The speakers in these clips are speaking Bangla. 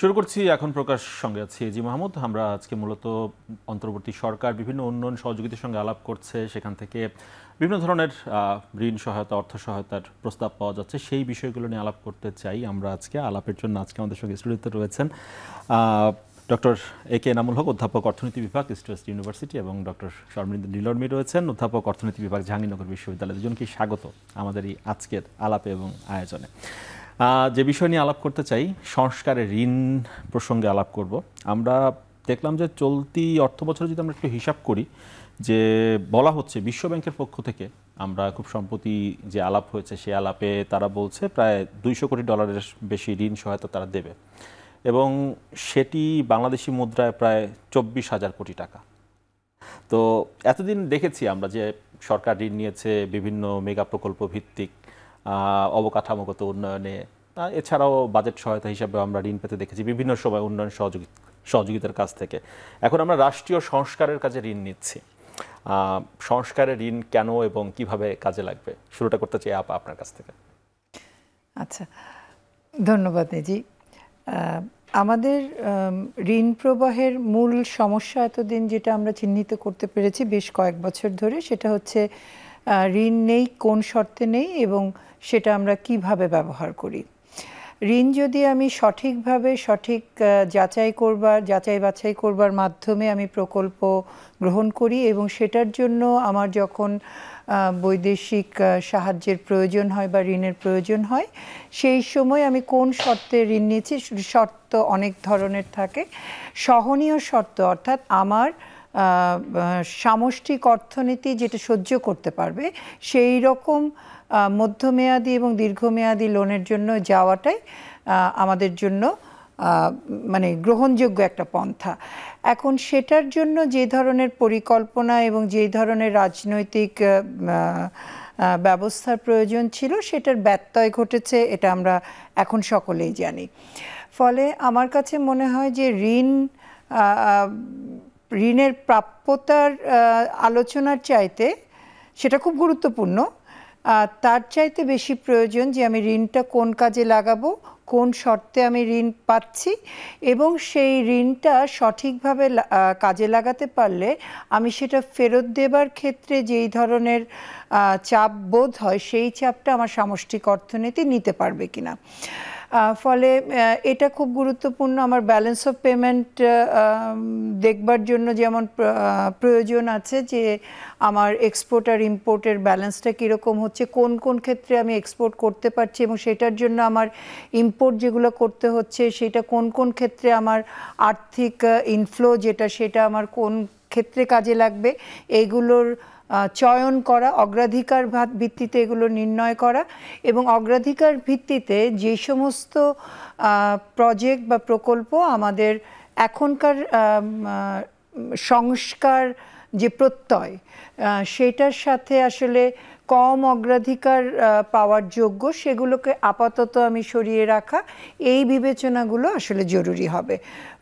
শুরু করছি এখন প্রকাশ সঙ্গে আছি এজি মাহমুদ আমরা আজকে মূলত অন্তর্বর্তী সরকার বিভিন্ন উন্নয়ন সহযোগিতার সঙ্গে আলাপ করছে সেখান থেকে বিভিন্ন ধরনের ঋণ সহায়তা অর্থ সহায়তার প্রস্তাব পাওয়া যাচ্ছে সেই বিষয়গুলো নিয়ে আলাপ করতে চাই আমরা আজকে আলাপের জন্য আজকে আমাদের সঙ্গে স্টুডিওতে রয়েছেন ডক্টর এ কে এনামুল হক অধ্যাপক অর্থনীতি বিভাগ ইস্ট ইউনিভার্সিটি এবং ডক্টর শর্মিন্দ নীলর্মি রয়েছেন অধ্যাপক অর্থনীতি বিভাগ জাহাঙ্গীরনগর বিশ্ববিদ্যালয় দুজনকে স্বাগত আমাদের এই আজকের আলাপে এবং আয়োজনে যে বিষয় নিয়ে আলাপ করতে চাই সংস্কারের ঋণ প্রসঙ্গে আলাপ করব আমরা দেখলাম যে চলতি অর্থ বছরে যদি আমরা একটু হিসাব করি যে বলা হচ্ছে বিশ্ব ব্যাংকের পক্ষ থেকে আমরা খুব সম্প্রতি যে আলাপ হয়েছে সেই আলাপে তারা বলছে প্রায় দুইশো কোটি ডলারের বেশি ঋণ সহায়তা তারা দেবে এবং সেটি বাংলাদেশি মুদ্রায় প্রায় চব্বিশ হাজার কোটি টাকা তো এতদিন দেখেছি আমরা যে সরকার ঋণ নিয়েছে বিভিন্ন মেগা প্রকল্প ভিত্তিক অবকাঠামোগত উন্নয়নে এছাড়াও বাজেট সহায়তা হিসাবে আমরা ঋণ পেতে দেখেছি বিভিন্ন সময় উন্নয়ন সহযোগিতার কাছ থেকে এখন আমরা রাষ্ট্রীয় সংস্কারের কাজে ঋণ নিচ্ছি সংস্কারের ঋণ কেন এবং কিভাবে কাজে লাগবে শুরুটা করতে চাই আপা আপনার কাছ থেকে আচ্ছা ধন্যবাদ নিজি আমাদের ঋণ প্রবাহের মূল সমস্যা এতদিন যেটা আমরা চিহ্নিত করতে পেরেছি বেশ কয়েক বছর ধরে সেটা হচ্ছে ঋণ নেই কোন শর্তে নেই এবং সেটা আমরা কিভাবে ব্যবহার করি ঋণ যদি আমি সঠিকভাবে সঠিক যাচাই করবার যাচাই বাছাই করবার মাধ্যমে আমি প্রকল্প গ্রহণ করি এবং সেটার জন্য আমার যখন বৈদেশিক সাহায্যের প্রয়োজন হয় বা ঋণের প্রয়োজন হয় সেই সময় আমি কোন শর্তে ঋণ নিয়েছি শর্ত অনেক ধরনের থাকে সহনীয় শর্ত অর্থাৎ আমার সামষ্টিক অর্থনীতি যেটা সহ্য করতে পারবে সেই রকম মধ্যমেয়াদী এবং দীর্ঘমেয়াদী লোনের জন্য যাওয়াটাই আমাদের জন্য মানে গ্রহণযোগ্য একটা পন্থা এখন সেটার জন্য যে ধরনের পরিকল্পনা এবং যে ধরনের রাজনৈতিক ব্যবস্থার প্রয়োজন ছিল সেটার ব্যত্যয় ঘটেছে এটা আমরা এখন সকলেই জানি ফলে আমার কাছে মনে হয় যে ঋণ ঋণের প্রাপ্যতার আলোচনার চাইতে সেটা খুব গুরুত্বপূর্ণ তার চাইতে বেশি প্রয়োজন যে আমি ঋণটা কোন কাজে লাগাবো কোন শর্তে আমি ঋণ পাচ্ছি এবং সেই ঋণটা সঠিকভাবে কাজে লাগাতে পারলে আমি সেটা ফেরত দেবার ক্ষেত্রে যেই ধরনের চাপ বোধ হয় সেই চাপটা আমার সামষ্টিক অর্থনীতি নিতে পারবে কিনা ফলে এটা খুব গুরুত্বপূর্ণ আমার ব্যালেন্স অফ পেমেন্ট দেখবার জন্য যেমন প্রয়োজন আছে যে আমার এক্সপোর্ট আর ইম্পোর্টের ব্যালেন্সটা কীরকম হচ্ছে কোন কোন ক্ষেত্রে আমি এক্সপোর্ট করতে পারছি এবং সেটার জন্য আমার ইম্পোর্ট যেগুলো করতে হচ্ছে সেটা কোন কোন ক্ষেত্রে আমার আর্থিক ইনফ্লো যেটা সেটা আমার কোন ক্ষেত্রে কাজে লাগবে এইগুলোর চয়ন করা অগ্রাধিকার ভিত্তিতে এগুলো নির্ণয় করা এবং অগ্রাধিকার ভিত্তিতে যে সমস্ত প্রজেক্ট বা প্রকল্প আমাদের এখনকার সংস্কার যে প্রত্যয় সেটার সাথে আসলে কম অগ্রাধিকার পাওয়ার যোগ্য সেগুলোকে আপাতত আমি সরিয়ে রাখা এই বিবেচনাগুলো আসলে জরুরি হবে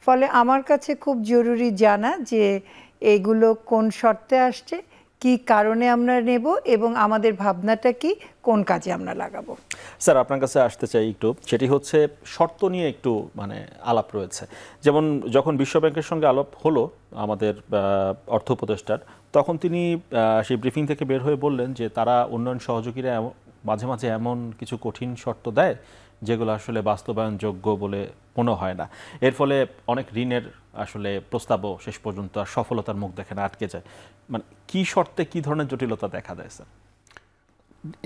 ফলে আমার কাছে খুব জরুরি জানা যে এগুলো কোন শর্তে আসছে কি কারণে আমরা নেব এবং আমাদের ভাবনাটা কি কোন কাজে আমরা লাগাবো স্যার আপনার কাছে আসতে চাই একটু সেটি হচ্ছে শর্ত নিয়ে একটু মানে আলাপ রয়েছে যেমন যখন বিশ্বব্যাংকের সঙ্গে আলাপ হলো আমাদের অর্থ উপদেষ্টার তখন তিনি সেই ব্রিফিং থেকে বের হয়ে বললেন যে তারা উন্নয়ন সহযোগীরা মাঝে মাঝে এমন কিছু কঠিন শর্ত দেয় যেগুলো আসলে বাস্তবায়নযোগ্য বলে মনে হয় না এর ফলে অনেক ঋণের আসলে প্রস্তাবও শেষ পর্যন্ত আর সফলতার মুখ দেখে না আটকে যায় মানে কি শর্তে কি ধরনের জটিলতা দেখা দেয় স্যার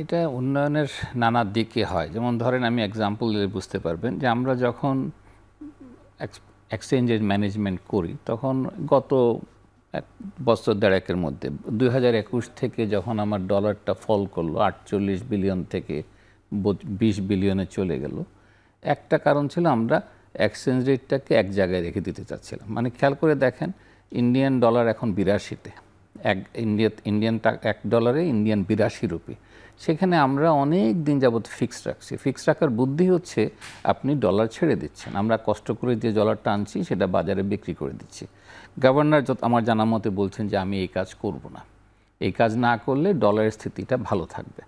এটা উন্নয়নের নানা দিকে হয় যেমন ধরেন আমি এক্সাম্পল দিলে বুঝতে পারবেন যে আমরা যখন এক্সচেঞ্জের ম্যানেজমেন্ট করি তখন গত এক বছর দেড়েকের মধ্যে দুই থেকে যখন আমার ডলারটা ফল করলো আটচল্লিশ বিলিয়ন থেকে বিশ বিলিয়নে চলে গেল একটা কারণ ছিল আমরা এক্সচেঞ্জ রেটটাকে এক জায়গায় রেখে দিতে চাচ্ছিলাম মানে খেয়াল করে দেখেন ইন্ডিয়ান ডলার এখন বিরাশিতে এক ইন্ডিয়া ইন্ডিয়ান এক ডলারে ইন্ডিয়ান বিরাশি রুপি সেখানে আমরা অনেক দিন যাবৎ ফিক্স রাখছি ফিক্স রাখার বুদ্ধি হচ্ছে আপনি ডলার ছেড়ে দিচ্ছেন আমরা কষ্ট করে যে ডলারটা আনছি সেটা বাজারে বিক্রি করে দিচ্ছি গভর্নর যত আমার জানা মতে বলছেন যে আমি এই কাজ করব না এই কাজ না করলে ডলারের স্থিতিটা ভালো থাকবে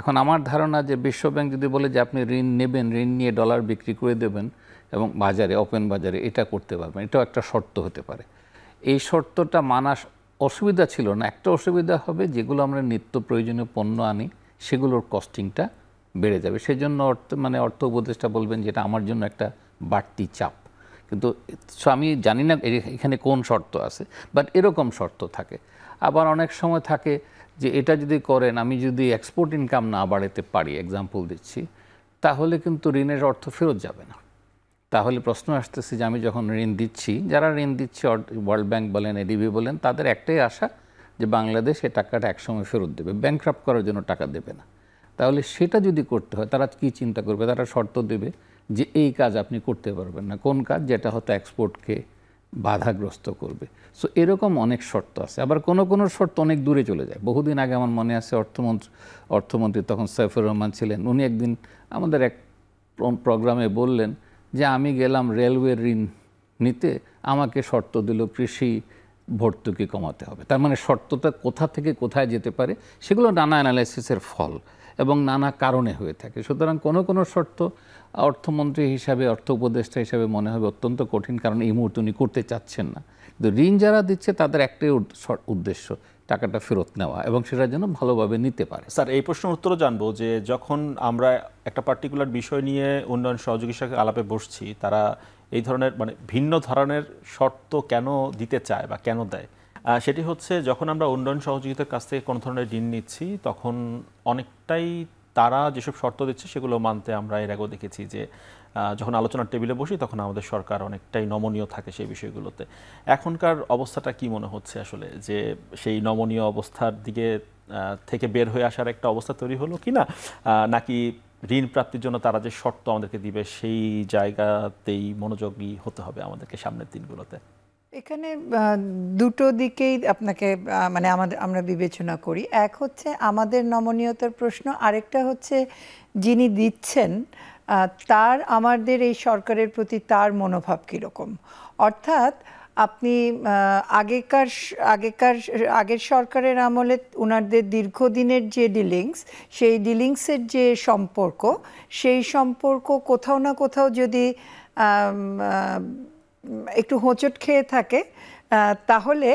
এখন আমার ধারণা যে বিশ্বব্যাংক যদি বলে যে আপনি ঋণ নেবেন ঋণ নিয়ে ডলার বিক্রি করে দেবেন এবং বাজারে ওপেন বাজারে এটা করতে পারবেন এটাও একটা শর্ত হতে পারে এই শর্তটা মানা অসুবিধা ছিল না একটা অসুবিধা হবে যেগুলো আমরা নিত্য প্রয়োজনীয় পণ্য আনি সেগুলোর কস্টিংটা বেড়ে যাবে সেজন্য অর্থ মানে অর্থ উপদেষ্টা বলবেন যেটা আমার জন্য একটা বাড়তি চাপ কিন্তু আমি জানি না এখানে কোন শর্ত আছে বাট এরকম শর্ত থাকে আবার অনেক সময় থাকে যে এটা যদি করেন আমি যদি এক্সপোর্ট ইনকাম না বাড়াতে পারি এক্সাম্পল দিচ্ছি তাহলে কিন্তু ঋণের অর্থ ফেরত যাবে না তাহলে প্রশ্ন আসতেছে যে আমি যখন ঋণ দিচ্ছি যারা ঋণ দিচ্ছে ওয়ার্ল্ড ব্যাংক বলেন এডিবি বলেন তাদের একটাই আশা যে বাংলাদেশ এই টাকাটা একসময় ফেরত দেবে ব্যাংক্রাফ্ট করার জন্য টাকা দেবে না তাহলে সেটা যদি করতে হয় তারা কি চিন্তা করবে তারা শর্ত দেবে যে এই কাজ আপনি করতে পারবেন না কোন কাজ যেটা হয়তো এক্সপোর্টকে বাধাগ্রস্ত করবে সো এরকম অনেক শর্ত আছে আবার কোনো কোনো শর্ত অনেক দূরে চলে যায় বহুদিন আগে আমার মনে আছে অর্থমন্ত্রী অর্থমন্ত্রী তখন সাইফুর রহমান ছিলেন উনি একদিন আমাদের এক প্রোগ্রামে বললেন যে আমি গেলাম রেলওয়ে ঋণ নিতে আমাকে শর্ত দিল কৃষি ভর্তুকি কমাতে হবে তার মানে শর্তটা কোথা থেকে কোথায় যেতে পারে সেগুলো নানা অ্যানালাইসিসের ফল এবং নানা কারণে হয়ে থাকে সুতরাং কোনো কোনো শর্ত অর্থমন্ত্রী হিসাবে অর্থ উপদেষ্টা হিসাবে মনে হবে অত্যন্ত কঠিন কারণ এই মুহূর্তে উনি করতে চাচ্ছেন না কিন্তু ঋণ যারা দিচ্ছে তাদের একটাই উদ্দেশ্য টাকাটা ফেরত নেওয়া এবং সেটা যেন ভালোভাবে নিতে পারে স্যার এই প্রশ্নের উত্তরও জানবো যে যখন আমরা একটা পার্টিকুলার বিষয় নিয়ে উন্নয়ন সহযোগীর সাথে আলাপে বসছি তারা এই ধরনের মানে ভিন্ন ধরনের শর্ত কেন দিতে চায় বা কেন দেয় সেটি হচ্ছে যখন আমরা উন্নয়ন সহযোগিতার কাছ থেকে কোনো ধরনের ঋণ নিচ্ছি তখন অনেকটাই তারা যেসব শর্ত দিচ্ছে সেগুলো মানতে আমরা এর আগেও দেখেছি যে যখন আলোচনার টেবিলে বসি তখন আমাদের সরকার অনেকটাই নমনীয় থাকে সেই বিষয়গুলোতে এখনকার অবস্থাটা কি মনে হচ্ছে আসলে যে সেই নমনীয় অবস্থার দিকে থেকে বের হয়ে আসার একটা অবস্থা তৈরি হলো কি না নাকি ঋণ প্রাপ্তির জন্য তারা যে শর্ত আমাদেরকে দিবে সেই জায়গাতেই মনোযোগী হতে হবে আমাদেরকে সামনের দিনগুলোতে এখানে দুটো দিকেই আপনাকে মানে আমাদের আমরা বিবেচনা করি এক হচ্ছে আমাদের নমনীয়তার প্রশ্ন আরেকটা হচ্ছে যিনি দিচ্ছেন তার আমাদের এই সরকারের প্রতি তার মনোভাব কীরকম অর্থাৎ আপনি আগেকার আগেকার আগের সরকারের আমলে ওনারদের দীর্ঘদিনের যে ডিলিংস সেই ডিলিংসের যে সম্পর্ক সেই সম্পর্ক কোথাও না কোথাও যদি একটু হোঁচট খেয়ে থাকে তাহলে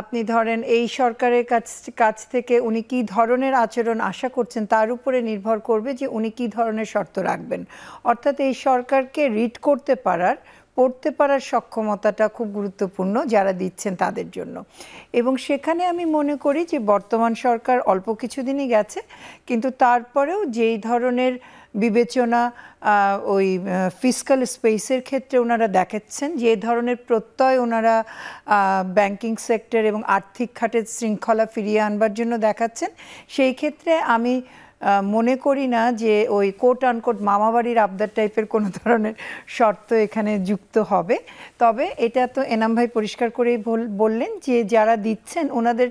আপনি ধরেন এই সরকারের কাছ কাছ থেকে উনি কি ধরনের আচরণ আশা করছেন তার উপরে নির্ভর করবে যে উনি কি ধরনের শর্ত রাখবেন অর্থাৎ এই সরকারকে রিড করতে পারার পড়তে পারার সক্ষমতাটা খুব গুরুত্বপূর্ণ যারা দিচ্ছেন তাদের জন্য এবং সেখানে আমি মনে করি যে বর্তমান সরকার অল্প কিছুদিনই গেছে কিন্তু তারপরেও যেই ধরনের বিবেচনা ওই ফিজিক্যাল স্পেসের ক্ষেত্রে ওনারা দেখাচ্ছেন যে ধরনের প্রত্যয় ওনারা ব্যাংকিং সেক্টর এবং আর্থিক খাটের শৃঙ্খলা ফিরিয়ে আনবার জন্য দেখাচ্ছেন সেই ক্ষেত্রে আমি মনে করি না যে ওই কোট আনকোট মামাবাড়ির আবদার টাইপের কোনো ধরনের শর্ত এখানে যুক্ত হবে তবে এটা তো এনাম ভাই পরিষ্কার করেই বললেন যে যারা দিচ্ছেন ওনাদের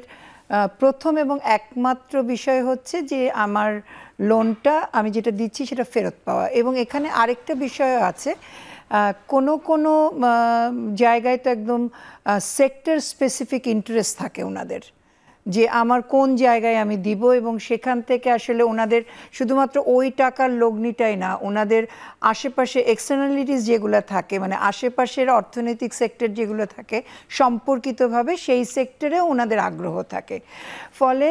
প্রথম এবং একমাত্র বিষয় হচ্ছে যে আমার লোনটা আমি যেটা দিচ্ছি সেটা ফেরত পাওয়া এবং এখানে আরেকটা বিষয় আছে কোনো কোনো জায়গায় তো একদম সেক্টর স্পেসিফিক ইন্টারেস্ট থাকে ওনাদের যে আমার কোন জায়গায় আমি দিব এবং সেখান থেকে আসলে ওনাদের শুধুমাত্র ওই টাকার লগ্নিটাই না ওনাদের আশেপাশে এক্সটার্নালিটিস যেগুলো থাকে মানে আশেপাশের অর্থনৈতিক সেক্টর যেগুলো থাকে সম্পর্কিতভাবে সেই সেক্টরে ওনাদের আগ্রহ থাকে ফলে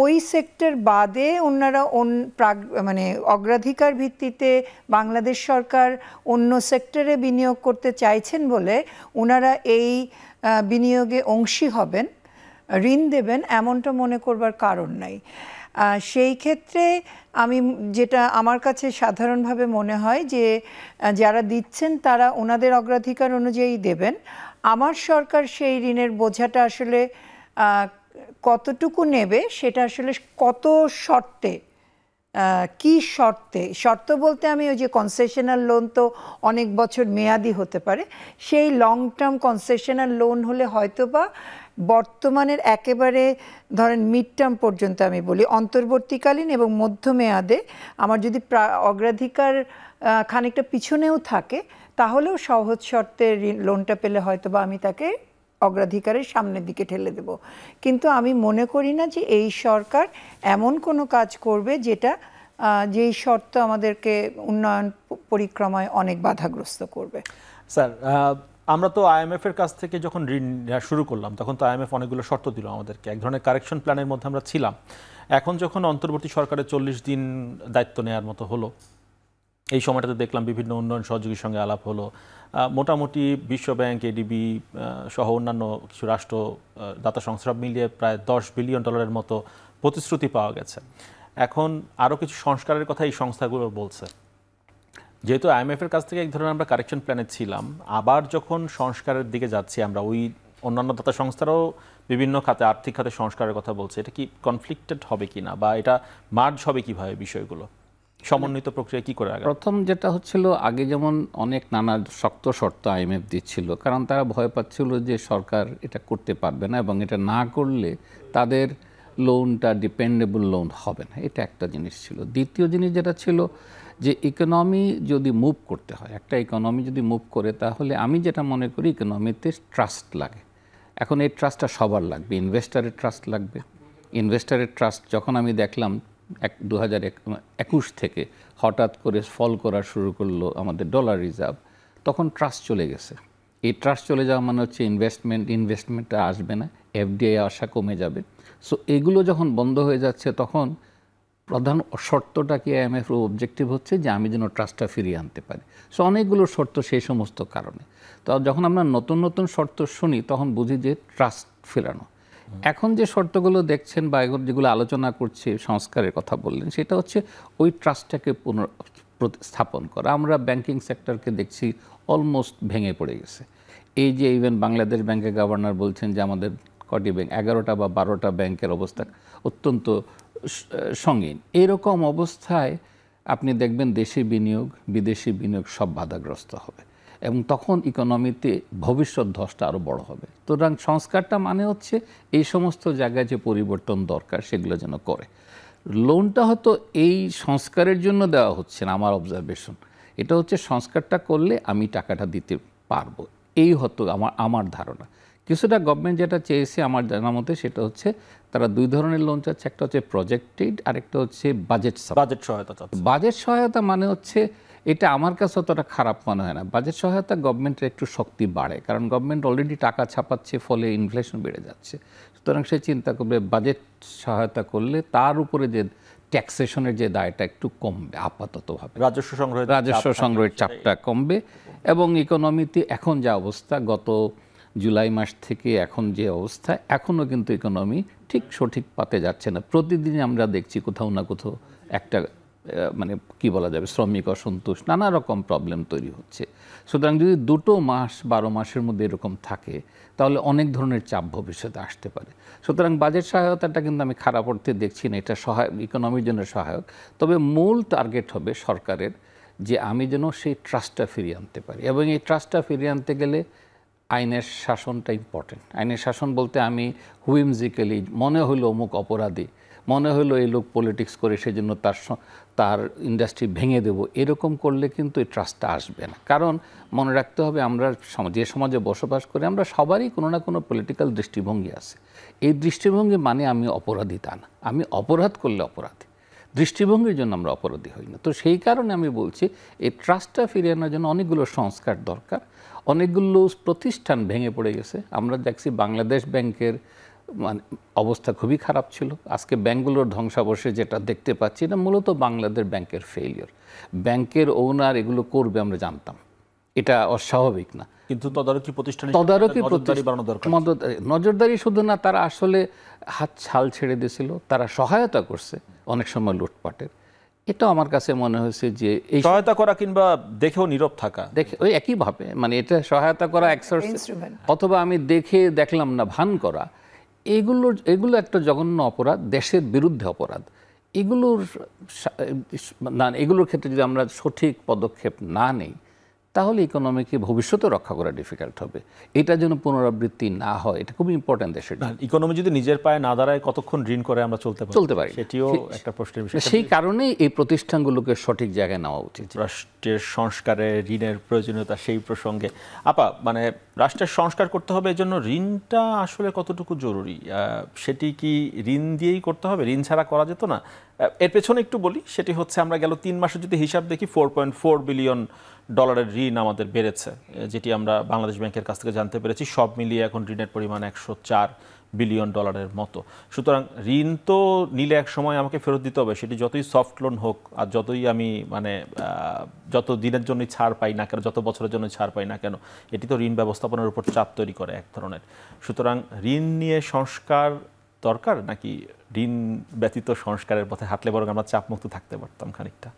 ওই সেক্টর বাদে ওনারা মানে অগ্রাধিকার ভিত্তিতে বাংলাদেশ সরকার অন্য সেক্টরে বিনিয়োগ করতে চাইছেন বলে ওনারা এই বিনিয়োগে অংশী হবেন ঋণ দেবেন এমনটা মনে করবার কারণ নাই সেই ক্ষেত্রে আমি যেটা আমার কাছে সাধারণভাবে মনে হয় যে যারা দিচ্ছেন তারা ওনাদের অগ্রাধিকার অনুযায়ী দেবেন আমার সরকার সেই ঋণের বোঝাটা আসলে কতটুকু নেবে সেটা আসলে কত শর্তে কি শর্তে শর্ত বলতে আমি ওই যে কনসেশনাল লোন তো অনেক বছর মেয়াদি হতে পারে সেই লং টার্ম কনসেশনাল লোন হলে হয়তো বা বর্তমানের একেবারে ধরেন মিড টার্ম পর্যন্ত আমি বলি অন্তর্বর্তীকালীন এবং মধ্যমেয়াদে আমার যদি অগ্রাধিকার খানিকটা পিছনেও থাকে তাহলেও সহজ শর্তে লোনটা পেলে হয়তো বা আমি তাকে অগ্রাধিকারের সামনের দিকে ঠেলে দেব কিন্তু আমি মনে করি না যে এই সরকার এমন কোনো কাজ করবে যেটা যেই শর্ত আমাদেরকে উন্নয়ন পরিক্রমায় অনেক বাধাগ্রস্ত করবে স্যার আমরা তো আইএমএফ এর কাছ থেকে যখন ঋণ শুরু করলাম তখন তো আইএমএফ অনেকগুলো শর্ত দিল আমাদেরকে এক ধরনের কারেকশন প্ল্যানের মধ্যে আমরা ছিলাম এখন যখন অন্তর্বর্তী সরকারের চল্লিশ দিন দায়িত্ব নেওয়ার মতো হলো এই সময়টাতে দেখলাম বিভিন্ন উন্নয়ন সহযোগীর সঙ্গে আলাপ হলো মোটামুটি বিশ্বব্যাংক এডিবি সহ অন্যান্য কিছু রাষ্ট্র দাতা সংস্থা মিলিয়ে প্রায় দশ বিলিয়ন ডলারের মতো প্রতিশ্রুতি পাওয়া গেছে এখন আরও কিছু সংস্কারের কথা এই সংস্থাগুলো বলছে যেহেতু এর কাছ থেকে এক ধরনের আমরা কারেকশন প্ল্যানে ছিলাম আবার যখন সংস্কারের দিকে যাচ্ছি আমরা ওই অন্যান্য দাতা সংস্থারাও বিভিন্ন খাতে আর্থিক খাতে সংস্কারের কথা বলছে এটা কি কনফ্লিক্টেড হবে কি না বা এটা মার্জ হবে কিভাবে বিষয়গুলো সমন্বিত প্রক্রিয়া কি করে আগে প্রথম যেটা হচ্ছিল আগে যেমন অনেক নানা শক্ত শর্ত আইএমএফ দিচ্ছিল কারণ তারা ভয় পাচ্ছিল যে সরকার এটা করতে পারবে না এবং এটা না করলে তাদের লোনটা ডিপেন্ডেবল লোন হবে না এটা একটা জিনিস ছিল দ্বিতীয় জিনিস যেটা ছিল যে ইকোনমি যদি মুভ করতে হয় একটা ইকোনমি যদি মুভ করে তাহলে আমি যেটা মনে করি ইকোনমিতে ট্রাস্ট লাগে এখন এই ট্রাস্টটা সবার লাগবে ইনভেস্টারের ট্রাস্ট লাগবে ইনভেস্টারের ট্রাস্ট যখন আমি দেখলাম এক দু একুশ থেকে হঠাৎ করে ফল করা শুরু করলো আমাদের ডলার রিজার্ভ তখন ট্রাস্ট চলে গেছে এই ট্রাস্ট চলে যাওয়া মানে হচ্ছে ইনভেস্টমেন্ট ইনভেস্টমেন্টটা আসবে না এফডিআই আশা কমে যাবে সো এগুলো যখন বন্ধ হয়ে যাচ্ছে তখন প্রধান শর্তটা কি আইএমএফ অবজেক্টিভ হচ্ছে যে আমি যেন ট্রাস্টটা ফিরিয়ে আনতে পারি সো অনেকগুলো শর্ত সেই সমস্ত কারণে তো যখন আমরা নতুন নতুন শর্ত শুনি তখন বুঝি যে ট্রাস্ট ফেরানো এখন যে শর্তগুলো দেখছেন বা যেগুলো আলোচনা করছে সংস্কারের কথা বললেন সেটা হচ্ছে ওই ট্রাস্টটাকে পুনঃ স্থাপন করা আমরা ব্যাংকিং সেক্টরকে দেখছি অলমোস্ট ভেঙে পড়ে গেছে এই যে ইভেন বাংলাদেশ ব্যাংকের গভর্নর বলছেন যে আমাদের কটি ব্যাংক এগারোটা বা বারোটা ব্যাংকের অবস্থা অত্যন্ত সঙ্গীন এরকম অবস্থায় আপনি দেখবেন দেশি বিনিয়োগ বিদেশি বিনিয়োগ সব বাধাগ্রস্ত হবে এবং তখন ইকোনমিতে ভবিষ্যৎ ধসটা আরও বড় হবে সুতরাং সংস্কারটা মানে হচ্ছে এই সমস্ত জায়গায় যে পরিবর্তন দরকার সেগুলো যেন করে লোনটা হয়তো এই সংস্কারের জন্য দেওয়া হচ্ছে না আমার অবজারভেশন এটা হচ্ছে সংস্কারটা করলে আমি টাকাটা দিতে পারবো এই হতো আমার আমার ধারণা কিছুটা গভর্নমেন্ট যেটা চেয়েছে আমার জানা মতে সেটা হচ্ছে তারা দুই ধরনের লোন চাচ্ছে একটা হচ্ছে প্রজেক্টেড আরেকটা হচ্ছে বাজেট বাজেট সহায়তা বাজেট সহায়তা মানে হচ্ছে এটা আমার কাছে অতটা খারাপ মনে হয় না বাজেট সহায়তা গভর্নমেন্টের একটু শক্তি বাড়ে কারণ গভর্নমেন্ট অলরেডি টাকা ছাপাচ্ছে ফলে ইনফ্লেশন বেড়ে যাচ্ছে সুতরাং সে চিন্তা করবে বাজেট সহায়তা করলে তার উপরে যে ট্যাক্সেশনের যে দায়টা একটু কমবে আপাততভাবে রাজস্ব সংগ্রহ রাজস্ব সংগ্রহের চাপটা কমবে এবং ইকোনমিতে এখন যা অবস্থা গত জুলাই মাস থেকে এখন যে অবস্থা এখনও কিন্তু ইকোনমি ঠিক সঠিক পাতে যাচ্ছে না প্রতিদিন আমরা দেখছি কোথাও না কোথাও একটা মানে কি বলা যাবে শ্রমিক অসন্তোষ নানা রকম প্রবলেম তৈরি হচ্ছে সুতরাং যদি দুটো মাস বারো মাসের মধ্যে এরকম থাকে তাহলে অনেক ধরনের চাপ ভবিষ্যতে আসতে পারে সুতরাং বাজেট সহায়তাটা কিন্তু আমি খারাপ অর্থে দেখছি না এটা সহায়ক ইকোনমির জন্য সহায়ক তবে মূল টার্গেট হবে সরকারের যে আমি যেন সেই ট্রাস্টটা ফিরিয়ে আনতে পারি এবং এই ট্রাস্টটা ফিরিয়ে আনতে গেলে আইনের শাসনটা ইম্পর্টেন্ট আইনের শাসন বলতে আমি হুইমজিক্যালি মনে হলো অমুক অপরাধী মনে হলো এই লোক পলিটিক্স করে সেজন্য তার তার ইন্ডাস্ট্রি ভেঙে দেব এরকম করলে কিন্তু এই ট্রাস্টটা আসবে না কারণ মনে রাখতে হবে আমরা যে সমাজে বসবাস করি আমরা সবারই কোনো না কোনো পলিটিক্যাল দৃষ্টিভঙ্গি আছে এই দৃষ্টিভঙ্গি মানে আমি অপরাধী তা না আমি অপরাধ করলে অপরাধী দৃষ্টিভঙ্গির জন্য আমরা অপরাধী হই না তো সেই কারণে আমি বলছি এই ট্রাস্টটা ফিরিয়ে আনার জন্য অনেকগুলো সংস্কার দরকার অনেকগুলো প্রতিষ্ঠান ভেঙে পড়ে গেছে আমরা দেখছি বাংলাদেশ ব্যাংকের মানে অবস্থা খুবই খারাপ ছিল আজকে ব্যাঙ্কগুলোর ধ্বংসাবশে যেটা দেখতে পাচ্ছি এটা মূলত বাংলাদেশ ব্যাংকের ফেলিওর ব্যাংকের ওনার এগুলো করবে আমরা জানতাম এটা অস্বাভাবিক না কিন্তু তদারকি প্রতিষ্ঠানে তদারকি নজরদারি নজরদারি শুধু না তারা আসলে হাত ছাল ছেড়ে দিয়েছিল তারা সহায়তা করছে অনেক সময় লুটপাটের এটা আমার কাছে মনে হয়েছে যে এই সহায়তা করা কিংবা দেখেও নীরব থাকা দেখে ওই একইভাবে মানে এটা সহায়তা করা হ্যাঁ, অথবা আমি দেখে দেখলাম না ভান করা এগুলো এগুলো একটা জঘন্য অপরাধ দেশের বিরুদ্ধে অপরাধ এগুলোর না এগুলোর ক্ষেত্রে যদি আমরা সঠিক পদক্ষেপ না নেই তাহলে ইকোনমিকে ভবিষ্যতে রক্ষা করা ডিফিকাল্ট হবে এটা যেন পুনরাবৃত্তি না হয় এটা খুব ইম্পর্টেন্ট দেশের ইকোনমি যদি নিজের পায়ে না দাঁড়ায় কতক্ষণ ঋণ করে আমরা চলতে চলতে পারি সেটিও একটা প্রশ্নের বিষয় সেই কারণেই এই প্রতিষ্ঠানগুলোকে সঠিক জায়গায় নেওয়া উচিত রাষ্ট্রের সংস্কারে ঋণের প্রয়োজনীয়তা সেই প্রসঙ্গে আপা মানে রাষ্ট্রের সংস্কার করতে হবে জন্য ঋণটা আসলে কতটুকু জরুরি সেটি কি ঋণ দিয়েই করতে হবে ঋণ ছাড়া করা যেত না এর পেছনে একটু বলি সেটি হচ্ছে আমরা গেল তিন মাসে যদি হিসাব দেখি ফোর পয়েন্ট ফোর বিলিয়ন ডলারের ঋণ আমাদের বেড়েছে যেটি আমরা বাংলাদেশ ব্যাংকের কাছ থেকে জানতে পেরেছি সব মিলিয়ে এখন ঋণের পরিমাণ একশো চার বিলিয়ন ডলারের মতো সুতরাং ঋণ তো নিলে এক সময় আমাকে ফেরত দিতে হবে সেটি যতই সফট লোন হোক আর যতই আমি মানে যত দিনের জন্যই ছাড় পাই না কেন যত বছরের জন্য ছাড় পাই না কেন এটি তো ঋণ ব্যবস্থাপনার উপর চাপ তৈরি করে এক ধরনের সুতরাং ঋণ নিয়ে সংস্কার দরকার নাকি ঋণ ব্যতীত সংস্কারের পথে হাঁটলে বরং আমরা চাপমুক্ত থাকতে পারতাম খানিকটা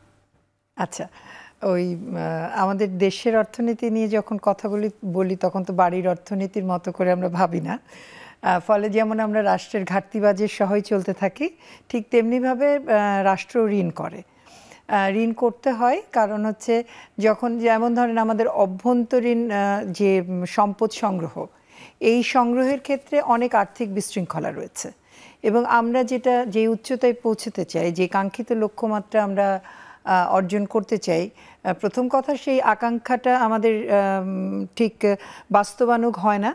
আচ্ছা ওই আমাদের দেশের অর্থনীতি নিয়ে যখন কথাগুলি বলি তখন তো বাড়ির অর্থনীতির মতো করে আমরা ভাবি না ফলে যেমন আমরা রাষ্ট্রের বাজের সহই চলতে থাকি ঠিক তেমনিভাবে রাষ্ট্র ঋণ করে ঋণ করতে হয় কারণ হচ্ছে যখন যেমন ধরেন আমাদের অভ্যন্তরীণ যে সম্পদ সংগ্রহ এই সংগ্রহের ক্ষেত্রে অনেক আর্থিক বিশৃঙ্খলা রয়েছে এবং আমরা যেটা যে উচ্চতায় পৌঁছতে চাই যে কাঙ্ক্ষিত লক্ষ্যমাত্রা আমরা অর্জন করতে চাই প্রথম কথা সেই আকাঙ্ক্ষাটা আমাদের ঠিক বাস্তবানুক হয় না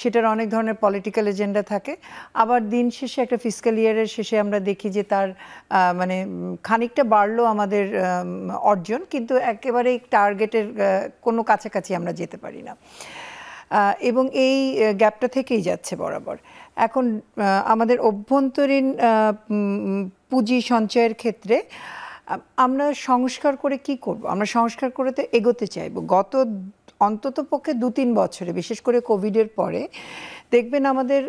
সেটার অনেক ধরনের পলিটিক্যাল এজেন্ডা থাকে আবার দিন শেষে একটা ফিজিক্যাল ইয়ারের শেষে আমরা দেখি যে তার মানে খানিকটা বাড়লো আমাদের অর্জন কিন্তু একেবারেই টার্গেটের কোনো কাছাকাছি আমরা যেতে পারি না এবং এই গ্যাপটা থেকেই যাচ্ছে বরাবর এখন আমাদের অভ্যন্তরীণ পুঁজি সঞ্চয়ের ক্ষেত্রে আমরা সংস্কার করে কি করব আমরা সংস্কার করে তো এগোতে চাইব গত অন্তত পক্ষে দু তিন বছরে বিশেষ করে কোভিডের পরে দেখবেন আমাদের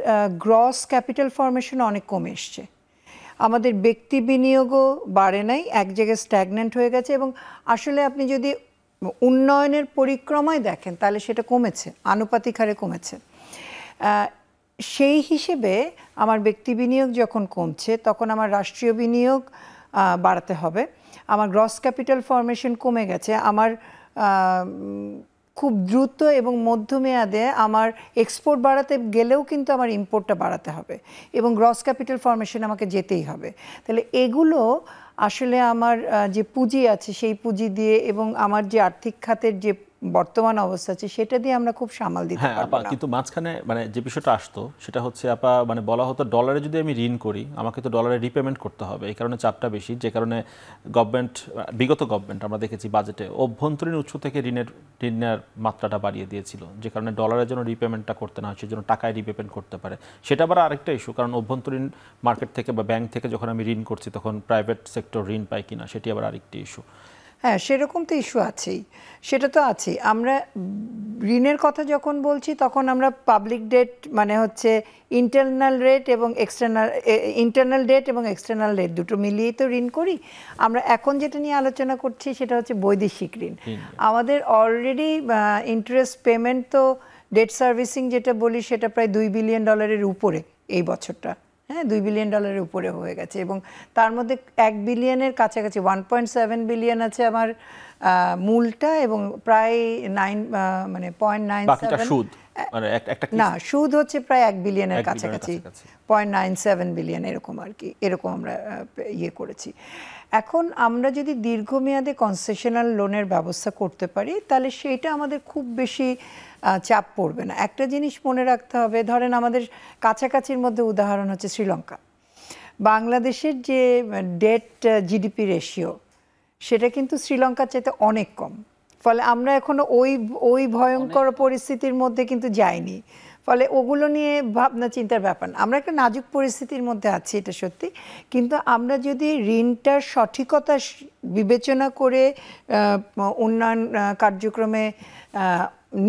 গ্রস ক্যাপিটাল ফর্মেশন অনেক কমে এসছে আমাদের ব্যক্তি বিনিয়োগও বাড়ে নাই এক জায়গায় স্ট্যাগন্যান্ট হয়ে গেছে এবং আসলে আপনি যদি উন্নয়নের পরিক্রমায় দেখেন তাহলে সেটা কমেছে আনুপাতিক হারে কমেছে সেই হিসেবে আমার ব্যক্তি বিনিয়োগ যখন কমছে তখন আমার রাষ্ট্রীয় বিনিয়োগ বাড়াতে হবে আমার গ্রস ক্যাপিটাল ফরমেশন কমে গেছে আমার খুব দ্রুত এবং মধ্যমেয়াদে আমার এক্সপোর্ট বাড়াতে গেলেও কিন্তু আমার ইম্পোর্টটা বাড়াতে হবে এবং গ্রস ক্যাপিটাল ফর্মেশন আমাকে যেতেই হবে তাহলে এগুলো আসলে আমার যে পুঁজি আছে সেই পুঁজি দিয়ে এবং আমার যে আর্থিক খাতের যে বর্তমান অবস্থা আছে সেটা দিয়ে আমরা খুব সামাল দিতে হ্যাঁ, পারবো না কিন্তু মাঝখানে মানে যে বিষয়টা আসতো সেটা হচ্ছে আপা মানে বলা হতো ডলারে যদি আমি ঋণ করি আমাকে তো ডলারে রিপেমেন্ট করতে হবে এই কারণে চাপটা বেশি যে কারণে গভর্নমেন্ট বিগত গভর্নমেন্ট আমরা দেখেছি বাজেটে অভ্যন্তরীণ উৎস থেকে ঋণের ঋণের মাত্রাটা বাড়িয়ে দিয়েছিল যে কারণে ডলারের জন্য রিপেমেন্টটা করতে না হয় সেজন্য টাকায় রিপেমেন্ট করতে পারে সেটা আবার আরেকটা ইস্যু কারণ অভ্যন্তরীণ মার্কেট থেকে বা ব্যাংক থেকে যখন আমি ঋণ করছি তখন প্রাইভেট সেক্টর ঋণ পাই কিনা সেটি আবার আরেকটি ইস্যু হ্যাঁ সেরকম তো ইস্যু আছেই সেটা তো আছেই আমরা ঋণের কথা যখন বলছি তখন আমরা পাবলিক ডেট মানে হচ্ছে ইন্টারনাল রেট এবং এক্সটার্নাল ইন্টারনাল ডেট এবং এক্সটার্নাল রেট দুটো মিলিয়েই তো ঋণ করি আমরা এখন যেটা নিয়ে আলোচনা করছি সেটা হচ্ছে বৈদেশিক ঋণ আমাদের অলরেডি ইন্টারেস্ট পেমেন্ট তো ডেট সার্ভিসিং যেটা বলি সেটা প্রায় দুই বিলিয়ন ডলারের উপরে এই বছরটা হ্যাঁ দুই বিলিয়ন ডলারের উপরে হয়ে গেছে এবং তার মধ্যে এক বিলিয়নের কাছাকাছি ওয়ান পয়েন্ট সেভেন বিলিয়ন আছে আমার মূলটা এবং প্রায় নাইন মানে পয়েন্ট নাইন সুদ মানে না সুদ হচ্ছে প্রায় এক বিলিয়নের কাছাকাছি পয়েন্ট নাইন সেভেন বিলিয়ন এরকম আর কি এরকম আমরা ইয়ে করেছি এখন আমরা যদি দীর্ঘমেয়াদে কনসেশনাল লোনের ব্যবস্থা করতে পারি তাহলে সেইটা আমাদের খুব বেশি চাপ পড়বে না একটা জিনিস মনে রাখতে হবে ধরেন আমাদের কাছাকাছির মধ্যে উদাহরণ হচ্ছে শ্রীলঙ্কা বাংলাদেশের যে ডেট জিডিপি রেশিও সেটা কিন্তু শ্রীলঙ্কার চাইতে অনেক কম ফলে আমরা এখনও ওই ওই ভয়ঙ্কর পরিস্থিতির মধ্যে কিন্তু যাইনি ফলে ওগুলো নিয়ে ভাবনা চিন্তার ব্যাপার না আমরা একটা নাজুক পরিস্থিতির মধ্যে আছি এটা সত্যি কিন্তু আমরা যদি ঋণটার সঠিকতা বিবেচনা করে উন্নয়ন কার্যক্রমে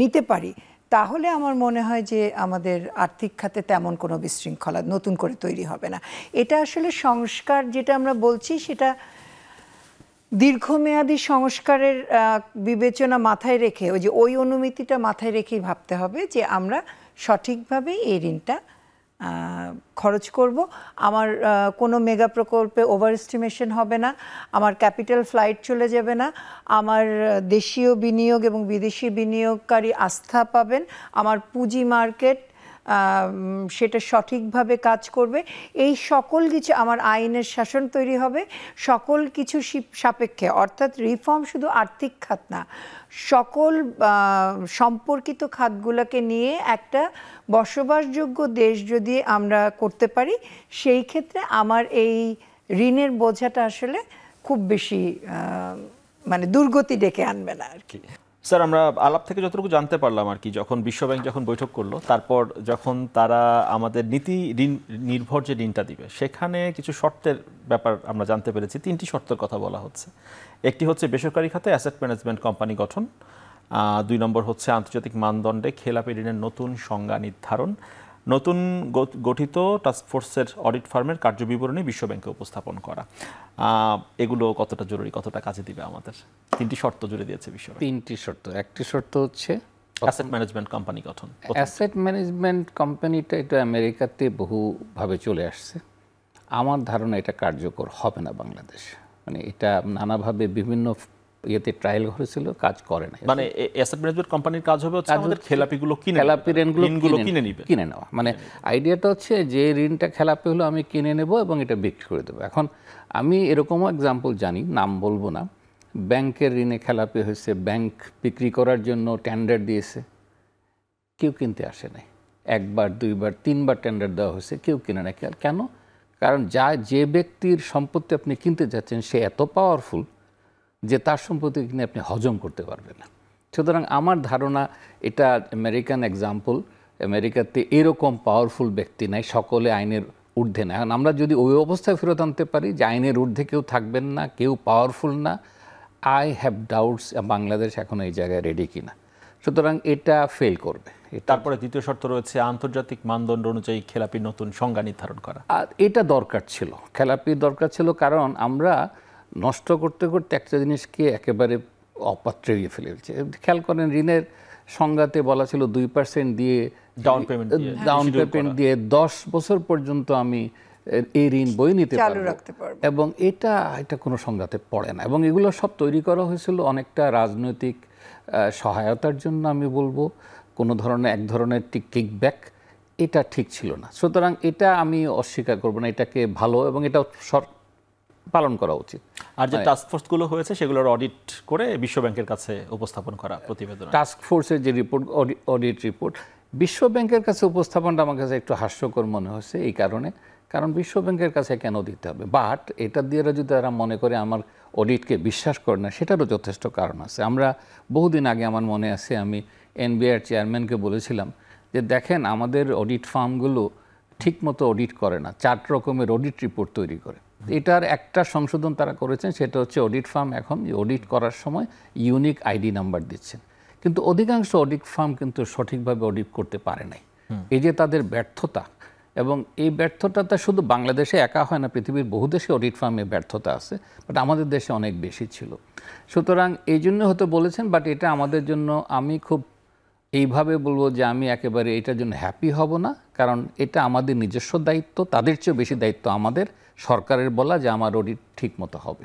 নিতে পারি তাহলে আমার মনে হয় যে আমাদের আর্থিক খাতে তেমন কোনো বিশৃঙ্খলা নতুন করে তৈরি হবে না এটা আসলে সংস্কার যেটা আমরা বলছি সেটা দীর্ঘমেয়াদী সংস্কারের বিবেচনা মাথায় রেখে ওই যে ওই অনুমিতিটা মাথায় রেখেই ভাবতে হবে যে আমরা সঠিকভাবে এই ঋণটা খরচ করব আমার কোনো মেগা প্রকল্পে ওভার এস্টিমেশন হবে না আমার ক্যাপিটাল ফ্লাইট চলে যাবে না আমার দেশীয় বিনিয়োগ এবং বিদেশি বিনিয়োগকারী আস্থা পাবেন আমার পুঁজি মার্কেট সেটা সঠিকভাবে কাজ করবে এই সকল কিছু আমার আইনের শাসন তৈরি হবে সকল কিছু সাপেক্ষে অর্থাৎ রিফর্ম শুধু আর্থিক খাত না সকল সম্পর্কিত খাতগুলোকে নিয়ে একটা বসবাসযোগ্য দেশ যদি আমরা করতে পারি সেই ক্ষেত্রে আমার এই ঋণের বোঝাটা আসলে খুব বেশি মানে দুর্গতি ডেকে আনবে না আর কি স্যার আমরা আলাপ থেকে যতটুকু জানতে পারলাম আর কি যখন বিশ্বব্যাংক যখন বৈঠক করলো তারপর যখন তারা আমাদের নীতি ঋণ নির্ভর যে ঋণটা দিবে সেখানে কিছু শর্তের ব্যাপার আমরা জানতে পেরেছি তিনটি শর্তের কথা বলা হচ্ছে একটি হচ্ছে বেসরকারি খাতে অ্যাসেট ম্যানেজমেন্ট কোম্পানি গঠন দুই নম্বর হচ্ছে আন্তর্জাতিক মানদণ্ডে খেলাপি ঋণের নতুন সংজ্ঞা নির্ধারণ নতুন গঠিত টাস্কফোর্সের অডিট ফার্মের কার্যবিবরণী বিশ্বব্যাংকে উপস্থাপন করা এগুলো কতটা জরুরি কতটা কাজে দিবে আমাদের তিনটি শর্ত জুড়ে দিয়েছে বিশ্ব তিনটি শর্ত একটি শর্ত হচ্ছে অ্যাসেট ম্যানেজমেন্ট কোম্পানি গঠন অ্যাসেট ম্যানেজমেন্ট কোম্পানিটা এটা আমেরিকাতে বহুভাবে চলে আসছে আমার ধারণা এটা কার্যকর হবে না বাংলাদেশ মানে এটা নানাভাবে বিভিন্ন ইয়েতে ট্রায়াল ঘরেছিল কাজ করে না মানে অ্যাসেট ম্যানেজমেন্ট কোম্পানির কাজ হবে হচ্ছে আমাদের খেলাপিগুলো কিনে খেলাপি ঋণগুলো কিনে নিবে কিনে নেওয়া মানে আইডিয়াটা হচ্ছে যে ঋণটা খেলাপি হলো আমি কিনে নেব এবং এটা বিক্রি করে দেবো এখন আমি এরকমও এক্সাম্পল জানি নাম বলবো না ব্যাংকের ঋণে খেলাপি হয়েছে ব্যাংক বিক্রি করার জন্য টেন্ডার দিয়েছে কেউ কিনতে আসে নাই একবার দুইবার তিনবার টেন্ডার দেওয়া হয়েছে কেউ কিনে না কেন কারণ যা যে ব্যক্তির সম্পত্তি আপনি কিনতে যাচ্ছেন সে এত পাওয়ারফুল যে তার সম্পত্তি কিনে আপনি হজম করতে পারবেন না সুতরাং আমার ধারণা এটা আমেরিকান এক্সাম্পল আমেরিকাতে এরকম পাওয়ারফুল ব্যক্তি নাই সকলে আইনের ঊর্ধ্বে না এখন আমরা যদি ওই অবস্থায় ফেরত আনতে পারি যে আইনের ঊর্ধ্বে কেউ থাকবেন না কেউ পাওয়ারফুল না আই হ্যাভ ডাউটস বাংলাদেশ এখন এই জায়গায় রেডি কিনা সুতরাং এটা ফেল করবে তারপরে দ্বিতীয় শর্ত রয়েছে আন্তর্জাতিক মানদণ্ড অনুযায়ী খেলাপি নতুন সংজ্ঞা নির্ধারণ করা আর এটা দরকার ছিল খেলাপির দরকার ছিল কারণ আমরা নষ্ট করতে করতে একটা জিনিসকে একেবারে অপাত্রেরিয়ে ফেলে ফেলছে খেয়াল করেন ঋণের সংজ্ঞাতে বলা ছিল দুই পার্সেন্ট দিয়ে ডাউন পেমেন্ট ডাউন পেমেন্ট দিয়ে দশ বছর পর্যন্ত আমি এই ঋণ বই নিতে পারবো এবং এটা এটা কোনো সংজ্ঞাতে পড়ে না এবং এগুলো সব তৈরি করা হয়েছিল অনেকটা রাজনৈতিক সহায়তার জন্য আমি বলবো কোনো ধরনের এক ধরনের কিকব্যাক এটা ঠিক ছিল না সুতরাং এটা আমি অস্বীকার করব না এটাকে ভালো এবং এটা পালন করা উচিত আর যে টাস্ক মানে ফোর্সগুলো হয়েছে সেগুলোর অডিট করে বিশ্বব্যাংকের কাছে উপস্থাপন করা প্রতিবেদন টাস্ক ফোর্সের যে রিপোর্ট অডিট রিপোর্ট বিশ্বব্যাংকের কাছে উপস্থাপনটা আমার কাছে একটু হাস্যকর মনে হয়েছে এই কারণে কারণ বিশ্বব্যাংকের কাছে কেন দিতে হবে বাট এটা দিয়ে যদি তারা মনে করে আমার অডিটকে বিশ্বাস করে না সেটারও যথেষ্ট কারণ আছে আমরা বহুদিন আগে আমার মনে আছে আমি এনবিআর চেয়ারম্যানকে বলেছিলাম যে দেখেন আমাদের অডিট ফার্মগুলো ঠিকমতো অডিট করে না চার রকমের অডিট রিপোর্ট তৈরি করে এটার একটা সংশোধন তারা করেছেন সেটা হচ্ছে অডিট ফার্ম এখন অডিট করার সময় ইউনিক আইডি নাম্বার দিচ্ছেন কিন্তু অধিকাংশ অডিট ফার্ম কিন্তু সঠিকভাবে অডিট করতে পারে নাই এই যে তাদের ব্যর্থতা এবং এই ব্যর্থতাটা শুধু বাংলাদেশে একা হয় না পৃথিবীর বহু দেশে অডিট ফার্মে ব্যর্থতা আছে বাট আমাদের দেশে অনেক বেশি ছিল সুতরাং এই জন্য হয়তো বলেছেন বাট এটা আমাদের জন্য আমি খুব এইভাবে বলবো যে আমি একেবারে এটার জন্য হ্যাপি হব না কারণ এটা আমাদের নিজস্ব দায়িত্ব তাদের চেয়েও বেশি দায়িত্ব আমাদের সরকারের বলা যে আমার অডিট ঠিক মতো হবে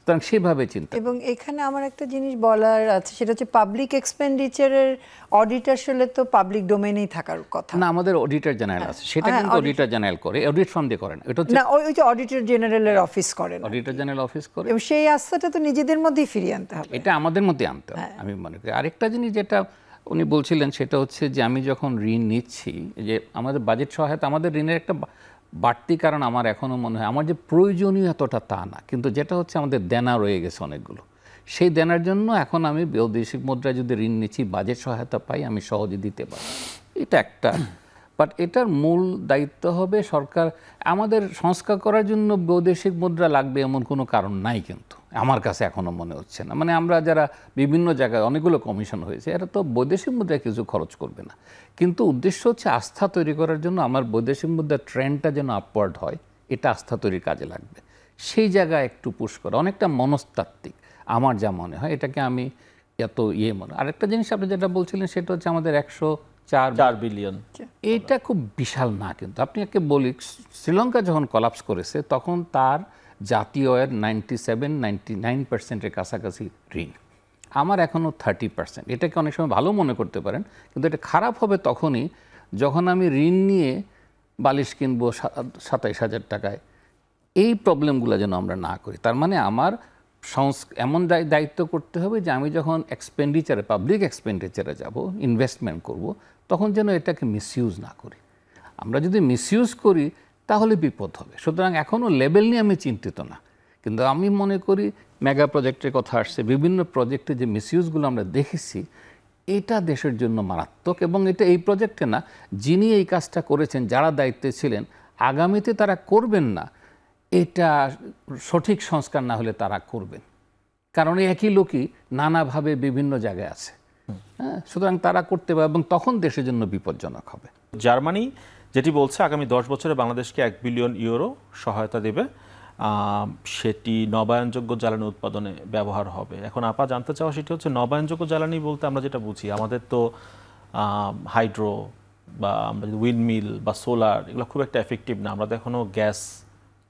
সুতরাং সেভাবে চিন্তা এবং এখানে আমার একটা জিনিস বলার আছে সেটা হচ্ছে পাবলিক এক্সপেন্ডিচারের অডিট আসলে তো পাবলিক ডোমেনেই থাকার কথা না আমাদের অডিটর জেনারেল হ্যাঁ। আছে সেটা হ্যাঁ, কিন্তু অডিটর জেনারেল করে অডিট ফার্ম দিয়ে করেন এটা না ওই যে অডিটর জেনারেলের অফিস করেন অডিটর জেনারেল অফিস করে এবং সেই আস্থাটা তো নিজেদের মধ্যেই ফিরিয়ে আনতে হবে এটা আমাদের মধ্যে আনতে হবে হ্যাঁ। আমি মনে করি আরেকটা জিনিস যেটা উনি বলছিলেন সেটা হচ্ছে যে আমি যখন ঋণ নিচ্ছি যে আমাদের বাজেট সহায়তা আমাদের ঋণের একটা বাড়তি কারণ আমার এখনও মনে হয় আমার যে এতটা তা না কিন্তু যেটা হচ্ছে আমাদের দেনা রয়ে গেছে অনেকগুলো সেই দেনার জন্য এখন আমি বৈদেশিক মুদ্রা যদি ঋণ নিচ্ছি বাজেট সহায়তা পাই আমি সহজে দিতে পারি এটা একটা বাট এটার মূল দায়িত্ব হবে সরকার আমাদের সংস্কার করার জন্য বৈদেশিক মুদ্রা লাগবে এমন কোনো কারণ নাই কিন্তু আমার কাছে এখনও মনে হচ্ছে না মানে আমরা যারা বিভিন্ন জায়গায় অনেকগুলো কমিশন হয়েছে এরা তো বৈদেশিক মুদ্রায় কিছু খরচ করবে না কিন্তু উদ্দেশ্য হচ্ছে আস্থা তৈরি করার জন্য আমার বৈদেশিক মুদ্রার ট্রেন্ডটা যেন আপওয়ার্ড হয় এটা আস্থা তৈরির কাজে লাগবে সেই জায়গায় একটু পুশ করা অনেকটা মনস্তাত্ত্বিক আমার যা মনে হয় এটাকে আমি এত ইয়ে মনে আরেকটা জিনিস আপনি যেটা বলছিলেন সেটা হচ্ছে আমাদের একশো চার চার বিলিয়ন এটা খুব বিশাল না কিন্তু আপনি একে বলি শ্রীলঙ্কা যখন কলাপস করেছে তখন তার জাতীয় আয়ের নাইনটি সেভেন নাইনটি নাইন পার্সেন্টের কাছাকাছি ঋণ আমার এখনও থার্টি পার্সেন্ট এটাকে অনেক সময় ভালো মনে করতে পারেন কিন্তু এটা খারাপ হবে তখনই যখন আমি ঋণ নিয়ে বালিশ কিনবো সাতাইশ হাজার টাকায় এই প্রবলেমগুলো যেন আমরা না করি তার মানে আমার সংস এমন দায়িত্ব করতে হবে যে আমি যখন এক্সপেন্ডিচারে পাবলিক এক্সপেন্ডিচারে যাব ইনভেস্টমেন্ট করব তখন যেন এটাকে মিসইউজ না করি আমরা যদি মিসইউজ করি তাহলে বিপদ হবে সুতরাং এখনও লেভেল নিয়ে আমি চিন্তিত না কিন্তু আমি মনে করি মেগা প্রজেক্টের কথা আসছে বিভিন্ন প্রজেক্টে যে মিসইউজগুলো আমরা দেখেছি এটা দেশের জন্য মারাত্মক এবং এটা এই প্রজেক্টে না যিনি এই কাজটা করেছেন যারা দায়িত্বে ছিলেন আগামীতে তারা করবেন না এটা সঠিক সংস্কার না হলে তারা করবেন কারণ একই লোকই নানাভাবে বিভিন্ন জায়গায় আছে হ্যাঁ সুতরাং তারা করতে পারে এবং তখন দেশের জন্য বিপজ্জনক হবে জার্মানি যেটি বলছে আগামী দশ বছরে বাংলাদেশকে এক বিলিয়ন ইউরো সহায়তা দেবে সেটি নবায়নযোগ্য জ্বালানি উৎপাদনে ব্যবহার হবে এখন আপা জানতে চাওয়া সেটি হচ্ছে নবায়নযোগ্য জ্বালানি বলতে আমরা যেটা বুঝি আমাদের তো হাইড্রো বা আমরা যদি উইন্ডমিল বা সোলার এগুলো খুব একটা এফেক্টিভ না আমরা তো এখনও গ্যাস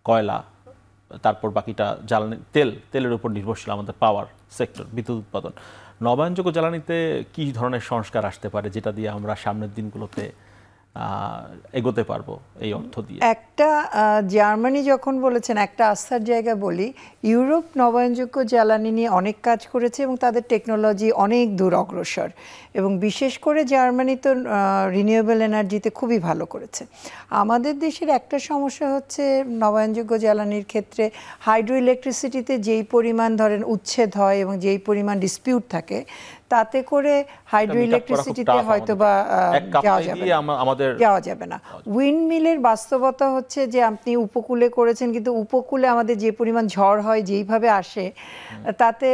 কয়লা তারপর বাকিটা জ্বালানি তেল তেলের উপর নির্ভরশীল আমাদের পাওয়ার সেক্টর বিদ্যুৎ উৎপাদন নবায়নযোগ্য জ্বালানিতে কী ধরনের সংস্কার আসতে পারে যেটা দিয়ে আমরা সামনের দিনগুলোতে এগোতে পারবো এই অর্থ দিয়ে একটা জার্মানি যখন বলেছেন একটা আস্থার জায়গা বলি ইউরোপ নবায়নযোগ্য জ্বালানি নিয়ে অনেক কাজ করেছে এবং তাদের টেকনোলজি অনেক দূর অগ্রসর এবং বিশেষ করে জার্মানি তো রিনিউয়েবল এনার্জিতে খুবই ভালো করেছে আমাদের দেশের একটা সমস্যা হচ্ছে নবায়নযোগ্য জ্বালানির ক্ষেত্রে হাইড্রো ইলেকট্রিসিটিতে যেই পরিমাণ ধরেন উচ্ছেদ হয় এবং যেই পরিমাণ ডিসপিউট থাকে তাতে করে হাইড্রো ইলেকট্রিসিটিতে হয়তো বা আমাদের যাওয়া যাবে না উইন্ড মিলের বাস্তবতা হচ্ছে যে আপনি উপকূলে করেছেন কিন্তু উপকূলে আমাদের যে পরিমাণ ঝড় হয় যেইভাবে আসে তাতে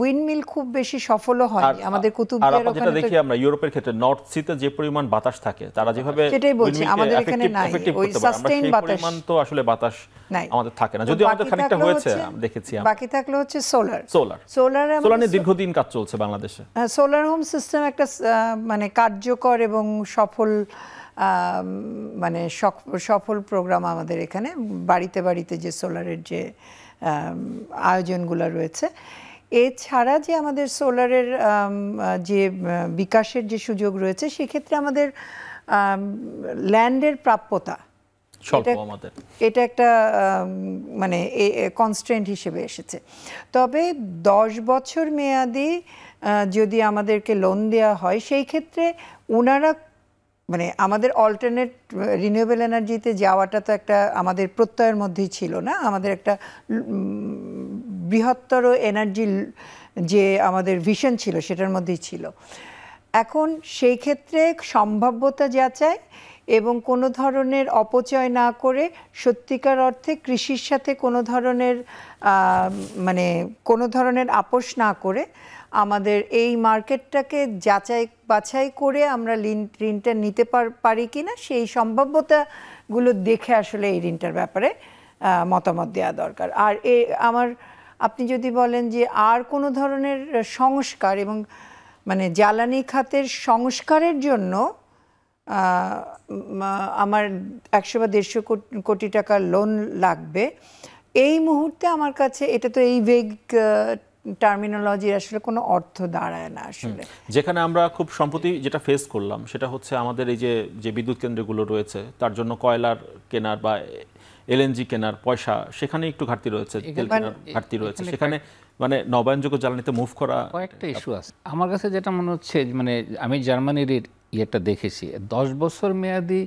উইন্ড মিল খুব বেশি সফলও হয় আমাদের কুতুবের ওখানে দেখি আমরা ইউরোপের ক্ষেত্রে নর্থ সিতে যে পরিমাণ বাতাস থাকে তারা যেভাবে সেটাই বলছি আমাদের এখানে নাই ওই সাস্টেইন বাতাস পরিমাণ তো আসলে বাতাস আমাদের থাকে না যদি আমাদের খানিকটা হয়েছে দেখেছি বাকি থাকলো হচ্ছে সোলার সোলার সোলার সোলার দীর্ঘদিন কাজ চলছে বাংলাদেশে সোলার হোম সিস্টেম একটা মানে কার্যকর এবং সফল মানে সফল প্রোগ্রাম আমাদের এখানে বাড়িতে বাড়িতে যে সোলারের যে আয়োজনগুলো রয়েছে এছাড়া যে আমাদের সোলারের যে বিকাশের যে সুযোগ রয়েছে সেক্ষেত্রে আমাদের ল্যান্ডের প্রাপ্যতা এটা একটা মানে কনস্টেন্ট হিসেবে এসেছে তবে দশ বছর মেয়াদি যদি আমাদেরকে লোন দেওয়া হয় সেই ক্ষেত্রে ওনারা মানে আমাদের অল্টারনেট রিনিউয়েবল এনার্জিতে যাওয়াটা তো একটা আমাদের প্রত্যয়ের মধ্যেই ছিল না আমাদের একটা বৃহত্তর এনার্জি যে আমাদের ভিশন ছিল সেটার মধ্যেই ছিল এখন সেই ক্ষেত্রে সম্ভাব্যতা চায় এবং কোনো ধরনের অপচয় না করে সত্যিকার অর্থে কৃষির সাথে কোনো ধরনের মানে কোনো ধরনের আপোষ না করে আমাদের এই মার্কেটটাকে যাচাই বাছাই করে আমরা ঋণ ঋণটা নিতে পারি কি না সেই সম্ভাব্যতাগুলো দেখে আসলে এই ঋণটার ব্যাপারে মতামত দেওয়া দরকার আর এ আমার আপনি যদি বলেন যে আর কোনো ধরনের সংস্কার এবং মানে জ্বালানি খাতের সংস্কারের জন্য আমার একশো বা দেড়শো কোটি টাকার লোন লাগবে এই মুহূর্তে আমার কাছে এটা তো এই ভেগ টার্মিনোলজির আসলে কোনো অর্থ দাঁড়ায় না আসলে যেখানে আমরা খুব সম্প্রতি যেটা ফেস করলাম সেটা হচ্ছে আমাদের এই যে যে বিদ্যুৎ কেন্দ্রগুলো রয়েছে তার জন্য কয়লার কেনার বা এলএনজি কেনার পয়সা সেখানে একটু ঘাটতি রয়েছে তেল কেনার মানে ঘাটতি রয়েছে সেখানে মানে নবায়নযোগ্য জ্বালানিতে মুভ করা কয়েকটা ইস্যু আছে আমার কাছে যেটা মনে হচ্ছে মানে আমি জার্মানির ইয়েটা দেখেছি দশ বছর মেয়াদি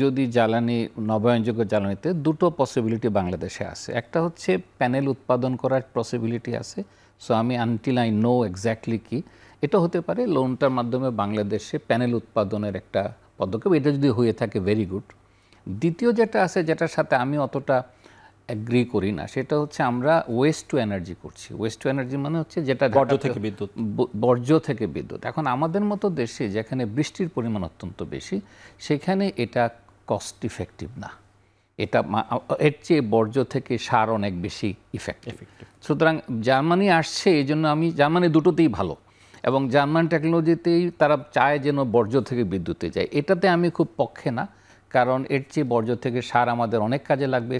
যদি জ্বালানি নবায়নযোগ্য জ্বালানিতে দুটো পসিবিলিটি বাংলাদেশে আছে একটা হচ্ছে প্যানেল উৎপাদন করার পসিবিলিটি আছে সো আমি আনটিল আই নো এক্স্যাক্টলি কি এটা হতে পারে লোনটার মাধ্যমে বাংলাদেশে প্যানেল উৎপাদনের একটা পদক্ষেপ এটা যদি হয়ে থাকে ভেরি গুড দ্বিতীয় যেটা আছে যেটার সাথে আমি অতটা অ্যাগ্রি করি না সেটা হচ্ছে আমরা ওয়েস্ট টু এনার্জি করছি ওয়েস্ট টু এনার্জি মানে হচ্ছে যেটা বর্জ্য থেকে বিদ্যুৎ বর্জ্য থেকে বিদ্যুৎ এখন আমাদের মতো দেশে যেখানে বৃষ্টির পরিমাণ অত্যন্ত বেশি সেখানে এটা কস্ট ইফেক্টিভ না এটা এর চেয়ে বর্জ্য থেকে সার অনেক বেশি ইফেক্ট সুতরাং জার্মানি আসছে এই জন্য আমি জার্মানি দুটোতেই ভালো এবং জার্মান টেকনোলজিতেই তারা চায় যেন বর্জ্য থেকে বিদ্যুতে যায় এটাতে আমি খুব পক্ষে না কারণ এর চেয়ে বর্জ্য থেকে সার আমাদের অনেক কাজে লাগবে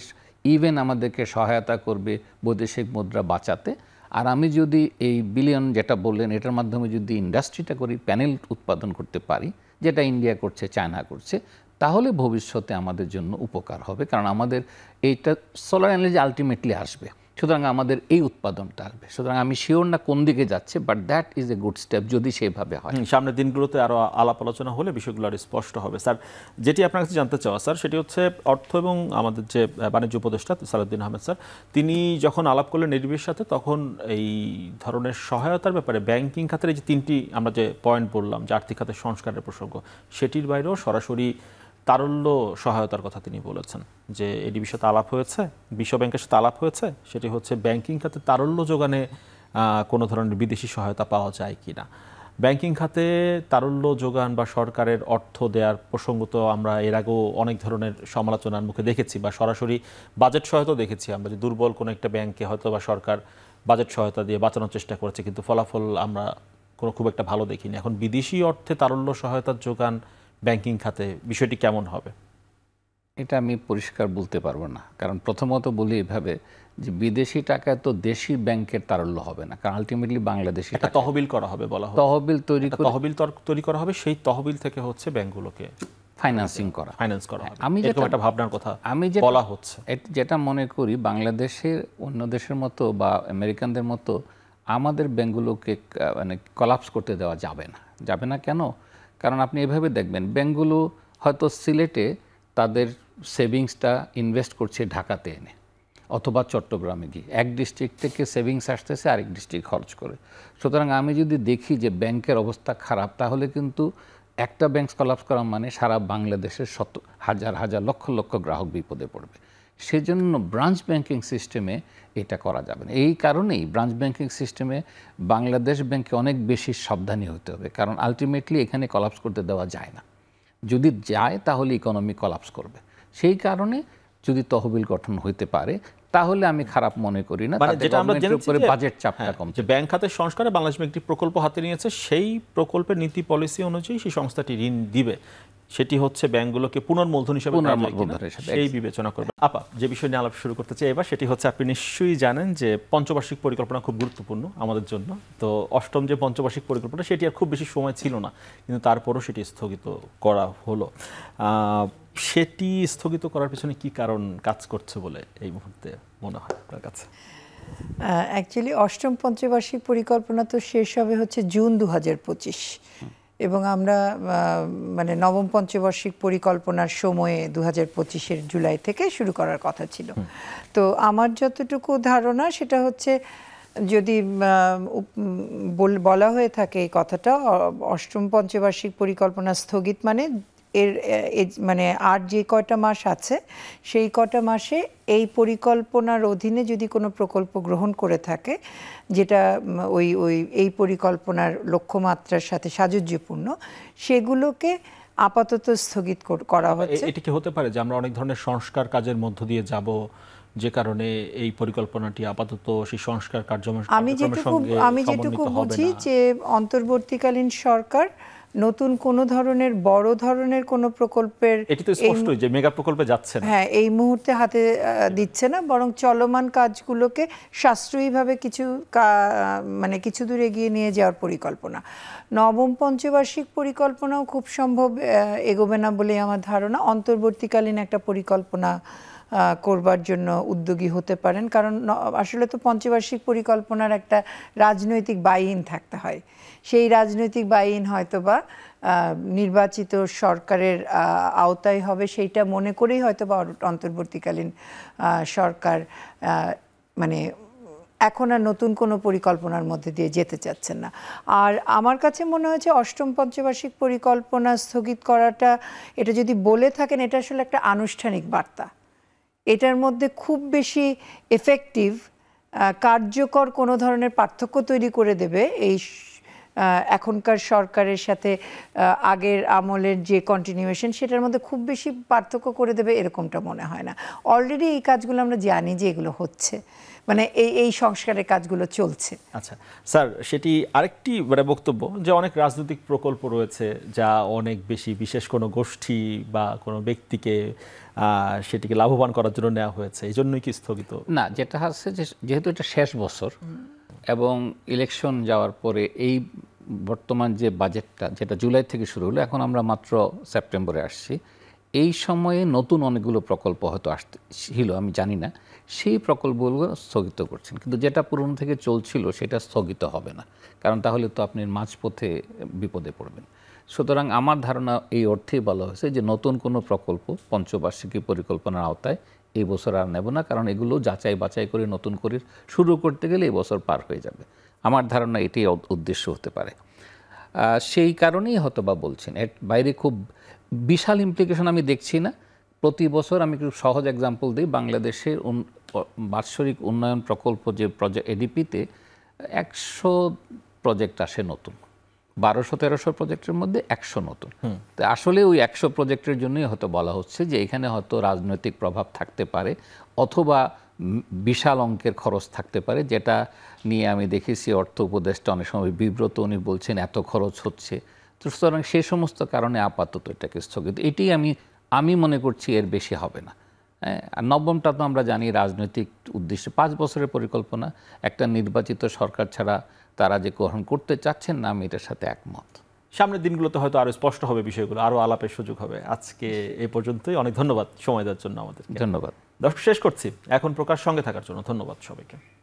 ইভেন আমাদেরকে সহায়তা করবে বৈদেশিক মুদ্রা বাঁচাতে আর আমি যদি এই বিলিয়ন যেটা বললেন এটার মাধ্যমে যদি ইন্ডাস্ট্রিটা করি প্যানেল উৎপাদন করতে পারি যেটা ইন্ডিয়া করছে চায়না করছে তাহলে ভবিষ্যতে আমাদের জন্য উপকার হবে কারণ আমাদের এইটা সোলার এনার্জি আলটিমেটলি আসবে সুতরাং আমাদের এই উৎপাদনটা আসবে সুতরাং আমি শিওর না কোন দিকে যাচ্ছে but that is a good step যদি সেভাবে হয় সামনের দিনগুলোতে আরও আলাপ আলোচনা হলে বিষয়গুলো আর স্পষ্ট হবে স্যার যেটি আপনার কাছে জানতে চাওয়া স্যার সেটি হচ্ছে অর্থ এবং আমাদের যে বাণিজ্য উপদেষ্টা সালাউদ্দিন আহমেদ স্যার তিনি যখন আলাপ করলেন এডিবির সাথে তখন এই ধরনের সহায়তার ব্যাপারে ব্যাংকিং খাতের এই যে তিনটি আমরা যে পয়েন্ট বললাম যে আর্থিক খাতের সংস্কারের প্রসঙ্গ সেটির বাইরেও সরাসরি তারল্য সহায়তার কথা তিনি বলেছেন যে এডি বিষয়ে আলাপ হয়েছে বিশ্ব ব্যাংকের সাথে আলাপ হয়েছে সেটি হচ্ছে ব্যাংকিং খাতে তারল্য যোগানে কোনো ধরনের বিদেশি সহায়তা পাওয়া যায় কি না ব্যাংকিং খাতে তারল্য যোগান বা সরকারের অর্থ দেওয়ার প্রসঙ্গ তো আমরা এর আগেও অনেক ধরনের সমালোচনার মুখে দেখেছি বা সরাসরি বাজেট সহায়তা দেখেছি আমরা যে দুর্বল কোনো একটা ব্যাংকে হয়তো বা সরকার বাজেট সহায়তা দিয়ে বাঁচানোর চেষ্টা করেছে কিন্তু ফলাফল আমরা কোনো খুব একটা ভালো দেখিনি এখন বিদেশি অর্থে তারল্য সহায়তার যোগান ব্যাংকিং খাতে বিষয়টি কেমন হবে এটা আমি পরিষ্কার বলতে পারবো না কারণ প্রথমত বলি এভাবে যে বিদেশি টাকা তো দেশি ব্যাংকের তারল্য হবে না কারণ আলটিমেটলি বাংলাদেশি টাকা তহবিল করা হবে বলা হবে তহবিল তৈরি তহবিল তৈরি করা হবে সেই তহবিল থেকে হচ্ছে ব্যাংকগুলোকে ফাইন্যান্সিং করা ফাইন্যান্স করা হ্যাঁ, আমি যেটা একটা ভাবনার কথা আমি যে বলা হচ্ছে যেটা মনে করি বাংলাদেশের অন্য দেশের মতো বা আমেরিকানদের মতো আমাদের ব্যাংকগুলোকে মানে কলাপস করতে দেওয়া যাবে না যাবে না কেন কারণ আপনি এভাবে দেখবেন ব্যাঙ্কগুলো হয়তো সিলেটে তাদের সেভিংসটা ইনভেস্ট করছে ঢাকাতে এনে অথবা চট্টগ্রামে গিয়ে এক ডিস্ট্রিক্ট থেকে সেভিংস আসতেছে আরেক ডিস্ট্রিক্ট খরচ করে সুতরাং আমি যদি দেখি যে ব্যাংকের অবস্থা খারাপ তাহলে কিন্তু একটা ব্যাংক কলাপস করা মানে সারা বাংলাদেশের শত হাজার হাজার লক্ষ লক্ষ গ্রাহক বিপদে পড়বে সেজন্য ব্রাঞ্চ ব্যাংকিং সিস্টেমে এটা করা যাবে না এই কারণেই ব্রাঞ্চ ব্যাংকিং সিস্টেমে বাংলাদেশ ব্যাংকে অনেক বেশি সাবধানী হতে হবে কারণ আলটিমেটলি এখানে কলাপস করতে দেওয়া যায় না যদি যায় তাহলে ইকোনমি কলাপস করবে সেই কারণে যদি তহবিল গঠন হইতে পারে তাহলে আমি খারাপ মনে করি না মানে যেটা আমরা জেনেছি উপরে বাজেট চাপটা হ্যাঁ, কম যে ব্যাংক খাতের সংস্কারে বাংলাদেশ ব্যাংক একটি প্রকল্প হাতে নিয়েছে সেই প্রকল্পের নীতি পলিসি অনুযায়ী সেই সংস্থাটি ঋণ দিবে সেটি হচ্ছে ব্যাংকগুলোকে পুনর্মূলধন হিসেবে সেই বিবেচনা করবে আপা যে বিষয় নিয়ে আলাপ শুরু করতে চাই এবার সেটি হচ্ছে আপনি নিশ্চয়ই জানেন যে পঞ্চবার্ষিক পরিকল্পনা খুব গুরুত্বপূর্ণ আমাদের জন্য তো অষ্টম যে পঞ্চবার্ষিক পরিকল্পনা সেটি আর খুব বেশি সময় ছিল না কিন্তু তারপরও সেটি স্থগিত করা হলো সেটি স্থগিত করার পিছনে কি কারণ কাজ করছে বলে এই মুহূর্তে মনে হয় আপনার কাছে অ্যাকচুয়ালি অষ্টম পঞ্চবার্ষিক পরিকল্পনা তো শেষ হবে হচ্ছে জুন দু হাজার পঁচিশ এবং আমরা মানে নবম পঞ্চবার্ষিক পরিকল্পনার সময়ে দু হাজার পঁচিশের জুলাই থেকে শুরু করার কথা ছিল তো আমার যতটুকু ধারণা সেটা হচ্ছে যদি বলা হয়ে থাকে এই কথাটা অষ্টম পঞ্চবার্ষিক পরিকল্পনা স্থগিত মানে এর মানে আর যে কয়টা মাস আছে সেই কটা মাসে এই পরিকল্পনার অধীনে যদি কোনো প্রকল্প গ্রহণ করে থাকে যেটা ওই ওই এই পরিকল্পনার লক্ষ্যমাত্রার সাথে সাযুজ্যপূর্ণ সেগুলোকে আপাতত স্থগিত করা হচ্ছে এটা কি হতে পারে যে আমরা অনেক ধরনের সংস্কার কাজের মধ্য দিয়ে যাব যে কারণে এই পরিকল্পনাটি আপাতত সেই সংস্কার কার্যক্রম আমি যেটুকু আমি যেটুকু বুঝি যে অন্তর্বর্তীকালীন সরকার নতুন কোন ধরনের বড় ধরনের কোন প্রকল্পের এটি তো স্পষ্ট যে মেগা প্রকল্পে যাচ্ছে না হ্যাঁ এই মুহূর্তে হাতে দিচ্ছে না বরং চলমান কাজগুলোকে সাশ্রয়ীভাবে কিছু মানে কিছু দূর এগিয়ে নিয়ে যাওয়ার পরিকল্পনা নবম পঞ্চবার্ষিক পরিকল্পনাও খুব সম্ভব এগোবে না বলেই আমার ধারণা অন্তর্বর্তীকালীন একটা পরিকল্পনা করবার জন্য উদ্যোগী হতে পারেন কারণ আসলে তো পঞ্চবার্ষিক পরিকল্পনার একটা রাজনৈতিক বাইন থাকতে হয় সেই রাজনৈতিক বাইন হয়তোবা নির্বাচিত সরকারের আওতায় হবে সেইটা মনে করেই হয়তোবা অন্তর্বর্তীকালীন সরকার মানে এখন আর নতুন কোনো পরিকল্পনার মধ্যে দিয়ে যেতে চাচ্ছেন না আর আমার কাছে মনে হয়েছে অষ্টম পঞ্চবার্ষিক পরিকল্পনা স্থগিত করাটা এটা যদি বলে থাকেন এটা আসলে একটা আনুষ্ঠানিক বার্তা এটার মধ্যে খুব বেশি এফেক্টিভ কার্যকর কোনো ধরনের পার্থক্য তৈরি করে দেবে এই এখনকার সরকারের সাথে আগের আমলের যে কন্টিনিউয়েশন সেটার মধ্যে খুব বেশি পার্থক্য করে দেবে এরকমটা মনে হয় না অলরেডি এই কাজগুলো আমরা জানি যে এগুলো হচ্ছে মানে এই এই সংস্কারের কাজগুলো চলছে আচ্ছা স্যার সেটি আরেকটি মানে বক্তব্য যে অনেক রাজনৈতিক প্রকল্প রয়েছে যা অনেক বেশি বিশেষ কোনো গোষ্ঠী বা কোনো ব্যক্তিকে সেটিকে লাভবান করার জন্য নেওয়া হয়েছে এই জন্যই কি স্থগিত না যেটা হচ্ছে যেহেতু এটা শেষ বছর এবং ইলেকশন যাওয়ার পরে এই বর্তমান যে বাজেটটা যেটা জুলাই থেকে শুরু হলো এখন আমরা মাত্র সেপ্টেম্বরে আসছি এই সময়ে নতুন অনেকগুলো প্রকল্প হয়তো আসতে ছিল আমি জানি না সেই প্রকল্পগুলো স্থগিত করছেন কিন্তু যেটা পুরনো থেকে চলছিল সেটা স্থগিত হবে না কারণ তাহলে তো আপনি মাঝপথে বিপদে পড়বেন সুতরাং আমার ধারণা এই অর্থেই বলা হয়েছে যে নতুন কোনো প্রকল্প পঞ্চবার্ষিকী পরিকল্পনার আওতায় এই বছর আর নেব না কারণ এগুলো যাচাই বাছাই করে নতুন করে শুরু করতে গেলে এই বছর পার হয়ে যাবে আমার ধারণা এটি উদ্দেশ্য হতে পারে সেই কারণেই হতবা বলছেন এর বাইরে খুব বিশাল ইমপ্লিকেশন আমি দেখছি না প্রতি বছর আমি খুব সহজ এক্সাম্পল দিই বাংলাদেশের বাৎসরিক উন্নয়ন প্রকল্প যে প্রজেক্ট এডিপিতে একশো প্রজেক্ট আসে নতুন বারোশো তেরোশো প্রজেক্টের মধ্যে একশো নতুন তো আসলে ওই একশো প্রজেক্টের জন্যই হয়তো বলা হচ্ছে যে এখানে হয়তো রাজনৈতিক প্রভাব থাকতে পারে অথবা বিশাল অঙ্কের খরচ থাকতে পারে যেটা নিয়ে আমি দেখেছি অর্থ উপদেষ্টা অনেক সময় বিব্রত উনি বলছেন এত খরচ হচ্ছে তো সুতরাং সেই সমস্ত কারণে আপাতত এটাকে স্থগিত এটি আমি আমি মনে করছি এর বেশি হবে না হ্যাঁ, আর নবমটা তো আমরা জানি রাজনৈতিক উদ্দেশ্যে পাঁচ বছরের পরিকল্পনা একটা নির্বাচিত সরকার ছাড়া তারা যে গ্রহণ করতে চাচ্ছেন না আমি এটার সাথে একমত সামনের দিনগুলোতে হয়তো আরও স্পষ্ট হবে বিষয়গুলো আরও আলাপের সুযোগ হবে আজকে এ পর্যন্তই অনেক ধন্যবাদ সময় দেওয়ার জন্য আমাদের ধন্যবাদ দর্শক শেষ করছি এখন প্রকাশ সঙ্গে থাকার জন্য ধন্যবাদ সবাইকে